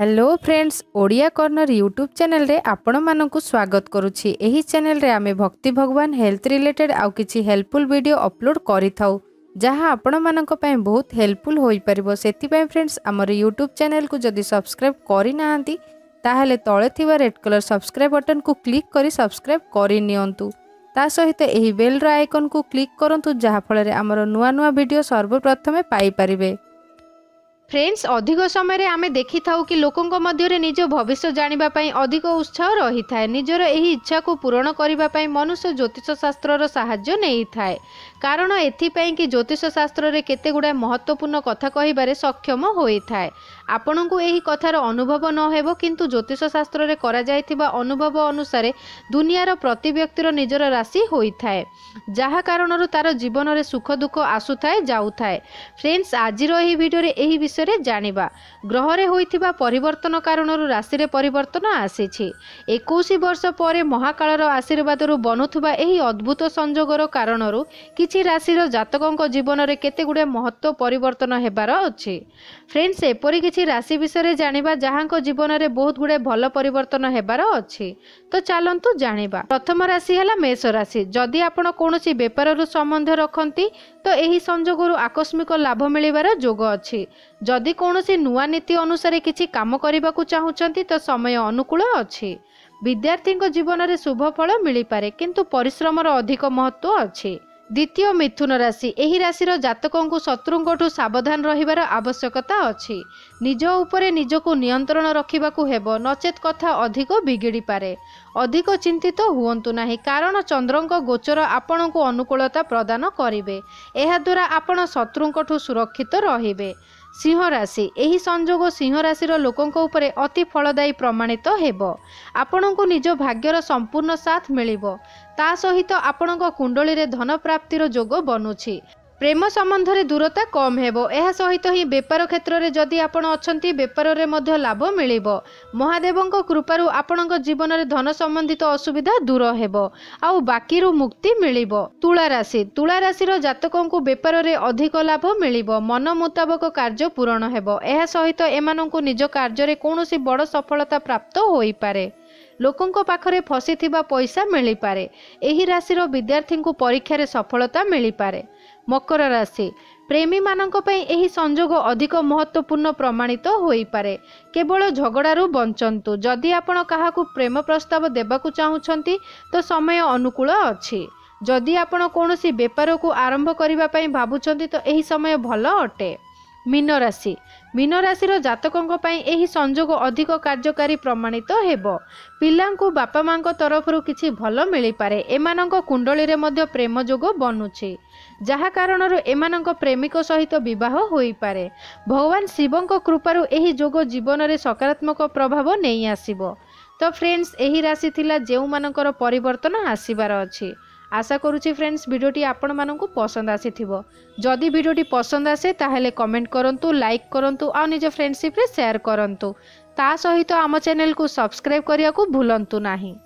hello friends Odia corner YouTube ଚ୍ୟାନେଲରେ ଆପଣମାନଙ୍କୁ ସ୍ୱାଗତ କରୁଛି ଏହି ଚ୍ୟାନେଲରେ ଆମେ ଭକ୍ତି ଭଗବାନ ହେଲ୍ଥ ରିଲେଟେଡ୍ ଆଉ କିଛି ହେଲ୍ପଫୁଲ୍ ଭିଡ଼ିଓ ଅପଲୋଡ଼ କରିଥାଉ ଯାହା ଆପଣମାନଙ୍କ ପାଇଁ ବହୁତ ହେଲ୍ପଫୁଲ୍ ହୋଇପାରିବ ସେଥିପାଇଁ ଫ୍ରେଣ୍ଡସ୍ ଆମର ୟୁଟ୍ୟୁବ୍ ଚ୍ୟାନେଲକୁ ଯଦି ସବସ୍କ୍ରାଇବ୍ କରିନାହାନ୍ତି ତାହେଲେ ତଳେ ଥିବା ରେଡ୍ କଲର୍ ସବସ୍କ୍ରାଇବ୍ ବଟନ୍କୁ କ୍ଲିକ୍ କରି ସବସ୍କ୍ରାଇବ୍ କରିନିଅନ୍ତୁ ତା ସହିତ ଏହି ବେଲ୍ର ଆଇକନ୍କୁ କ୍ଲିକ୍ କରନ୍ତୁ ଯାହାଫଳରେ ଆମର ନୂଆ ନୂଆ ଭିଡ଼ିଓ ସର୍ବପ୍ରଥମେ ପାଇପାରିବେ ফ্রেন্ডস অধিক সময়ে আমি দেখি থাও কি লোক মধ্যে নিজ ভবিষ্য জাঁয়া অধিক উৎসাহ রহি থাকে নিজের এই ইচ্ছা ইচ্ছাকে পূরণ করা মনুষ্য জ্যোতিষশাস্ত্রর সাহায্য নেই থাকে কারণ এথিপাই কি জ্যোতিষশাস্ত্রের কেতগুড়া মহত্বপূর্ণ কথা কহবার সক্ষম হয়ে থাকে আপনার এই কথার অনুভব নহব কিন্তু জ্যোতিষশাস্ত্রের করা যাই অনুভব অনুসারে দুনিয়ার প্রতি ব্যক্তির নিজের রাশি হয়ে থাকে যা কারণর তার জীবনের সুখ দুঃখ আসু থাকে যাও থাকে ফ্রেন্ডস আজির এই ভিডিওরে এই বিষয় ବିଷୟରେ ଜାଣିବା ଗ୍ରହରେ ହୋଇଥିବା ପରିବର୍ତ୍ତନ କାରଣରୁ ରାଶିରେ ପରିବର୍ତ୍ତନ ଆସିଛି ଏକୋଇଶ ବର୍ଷ ପରେ ମହାକାଳର ଆଶୀର୍ବାଦରୁ ବନୁଥିବା ଏହି ଅଦ୍ଭୁତ ସଂଯୋଗର କାରଣରୁ କିଛି ରାଶିର ଜାତକଙ୍କ ଜୀବନରେ କେତେଗୁଡ଼ିଏ ମହତ୍ତ୍ୱ ପରିବର୍ତ୍ତନ ହେବାର ଅଛି ଫ୍ରେଣ୍ଡସ୍ ଏପରି କିଛି ରାଶି ବିଷୟରେ ଜାଣିବା ଯାହାଙ୍କ ଜୀବନରେ ବହୁତ ଗୁଡ଼ିଏ ଭଲ ପରିବର୍ତ୍ତନ ହେବାର ଅଛି ତ ଚାଲନ୍ତୁ ଜାଣିବା ପ୍ରଥମ ରାଶି ହେଲା ମେଷ ରାଶି ଯଦି ଆପଣ କୌଣସି ବେପାରରୁ ସମ୍ବନ୍ଧ ରଖନ୍ତି ତ ଏହି ସଂଯୋଗରୁ ଆକସ୍ମିକ ଲାଭ ମିଳିବାର ଯୋଗ ଅଛି ଯଦି କୌଣସି ନୂଆ ନୀତି ଅନୁସାରେ କିଛି କାମ କରିବାକୁ ଚାହୁଁଛନ୍ତି ତ ସମୟ ଅନୁକୂଳ ଅଛି ବିଦ୍ୟାର୍ଥୀଙ୍କ ଜୀବନରେ ଶୁଭ ଫଳ ମିଳିପାରେ କିନ୍ତୁ ପରିଶ୍ରମର ଅଧିକ ମହତ୍ଵ ଅଛି ଦ୍ୱିତୀୟ ମିଥୁନ ରାଶି ଏହି ରାଶିର ଜାତକଙ୍କୁ ଶତ୍ରୁଙ୍କଠୁ ସାବଧାନ ରହିବାର ଆବଶ୍ୟକତା ଅଛି ନିଜ ଉପରେ ନିଜକୁ ନିୟନ୍ତ୍ରଣ ରଖିବାକୁ ହେବ ନଚେତ୍ କଥା ଅଧିକ ବିଗିଡ଼ିପାରେ ଅଧିକ ଚିନ୍ତିତ ହୁଅନ୍ତୁ ନାହିଁ କାରଣ ଚନ୍ଦ୍ରଙ୍କ ଗୋଚର ଆପଣଙ୍କୁ ଅନୁକୂଳତା ପ୍ରଦାନ କରିବେ ଏହାଦ୍ୱାରା ଆପଣ ଶତ୍ରୁଙ୍କଠୁ ସୁରକ୍ଷିତ ରହିବେ ସିଂହ ରାଶି ଏହି ସଂଯୋଗ ସିଂହ ରାଶିର ଲୋକଙ୍କ ଉପରେ ଅତି ଫଳଦାୟୀ ପ୍ରମାଣିତ ହେବ ଆପଣଙ୍କୁ ନିଜ ଭାଗ୍ୟର ସମ୍ପୂର୍ଣ୍ଣ ସାଥ୍ ମିଳିବ ତା ସହିତ ଆପଣଙ୍କ କୁଣ୍ଡଳୀରେ ଧନ ପ୍ରାପ୍ତିର ଯୋଗ ବନୁଛି ପ୍ରେମ ସମ୍ବନ୍ଧରେ ଦୂରତା କମ୍ ହେବ ଏହା ସହିତ ହିଁ ବେପାର କ୍ଷେତ୍ରରେ ଯଦି ଆପଣ ଅଛନ୍ତି ବେପାରରେ ମଧ୍ୟ ଲାଭ ମିଳିବ ମହାଦେବଙ୍କ କୃପାରୁ ଆପଣଙ୍କ ଜୀବନରେ ଧନ ସମ୍ବନ୍ଧିତ ଅସୁବିଧା ଦୂର ହେବ ଆଉ ବାକିରୁ ମୁକ୍ତି ମିଳିବ ତୁଳା ରାଶି ତୁଳା ରାଶିର ଜାତକଙ୍କୁ ବେପାରରେ ଅଧିକ ଲାଭ ମିଳିବ ମନ ମୁତାବକ କାର୍ଯ୍ୟ ପୂରଣ ହେବ ଏହା ସହିତ ଏମାନଙ୍କୁ ନିଜ କାର୍ଯ୍ୟରେ କୌଣସି ବଡ଼ ସଫଳତା ପ୍ରାପ୍ତ ହୋଇପାରେ ଲୋକଙ୍କ ପାଖରେ ଫସିଥିବା ପଇସା ମିଳିପାରେ ଏହି ରାଶିର ବିଦ୍ୟାର୍ଥୀଙ୍କୁ ପରୀକ୍ଷାରେ ସଫଳତା ମିଳିପାରେ ମକର ରାଶି ପ୍ରେମୀମାନଙ୍କ ପାଇଁ ଏହି ସଂଯୋଗ ଅଧିକ ମହତ୍ତ୍ୱପୂର୍ଣ୍ଣ ପ୍ରମାଣିତ ହୋଇପାରେ କେବଳ ଝଗଡ଼ାରୁ ବଞ୍ଚନ୍ତୁ ଯଦି ଆପଣ କାହାକୁ ପ୍ରେମ ପ୍ରସ୍ତାବ ଦେବାକୁ ଚାହୁଁଛନ୍ତି ତ ସମୟ ଅନୁକୂଳ ଅଛି ଯଦି ଆପଣ କୌଣସି ବେପାରକୁ ଆରମ୍ଭ କରିବା ପାଇଁ ଭାବୁଛନ୍ତି ତ ଏହି ସମୟ ଭଲ ଅଟେ ମୀନରାଶି ମୀନରାଶିର ଜାତକଙ୍କ ପାଇଁ ଏହି ସଂଯୋଗ ଅଧିକ କାର୍ଯ୍ୟକାରୀ ପ୍ରମାଣିତ ହେବ ପିଲାଙ୍କୁ ବାପା ମାଆଙ୍କ ତରଫରୁ କିଛି ଭଲ ମିଳିପାରେ ଏମାନଙ୍କ କୁଣ୍ଡଳୀରେ ମଧ୍ୟ ପ୍ରେମ ଯୋଗ ବନୁଛି ଯାହା କାରଣରୁ ଏମାନଙ୍କ ପ୍ରେମିକ ସହିତ ବିବାହ ହୋଇପାରେ ଭଗବାନ ଶିବଙ୍କ କୃପାରୁ ଏହି ଯୋଗ ଜୀବନରେ ସକାରାତ୍ମକ ପ୍ରଭାବ ନେଇ ଆସିବ ତ ଫ୍ରେଣ୍ଡସ୍ ଏହି ରାଶି ଥିଲା ଯେଉଁମାନଙ୍କର ପରିବର୍ତ୍ତନ ଆସିବାର ଅଛି ଆଶା କରୁଛି ଫ୍ରେଣ୍ଡସ୍ ଭିଡ଼ିଓଟି ଆପଣମାନଙ୍କୁ ପସନ୍ଦ ଆସିଥିବ ଯଦି ଭିଡ଼ିଓଟି ପସନ୍ଦ ଆସେ ତାହେଲେ କମେଣ୍ଟ କରନ୍ତୁ ଲାଇକ୍ କରନ୍ତୁ ଆଉ ନିଜ ଫ୍ରେଣ୍ଡସିପ୍ରେ ସେୟାର କରନ୍ତୁ ତା ସହିତ ଆମ ଚ୍ୟାନେଲକୁ ସବସ୍କ୍ରାଇବ୍ କରିବାକୁ ଭୁଲନ୍ତୁ ନାହିଁ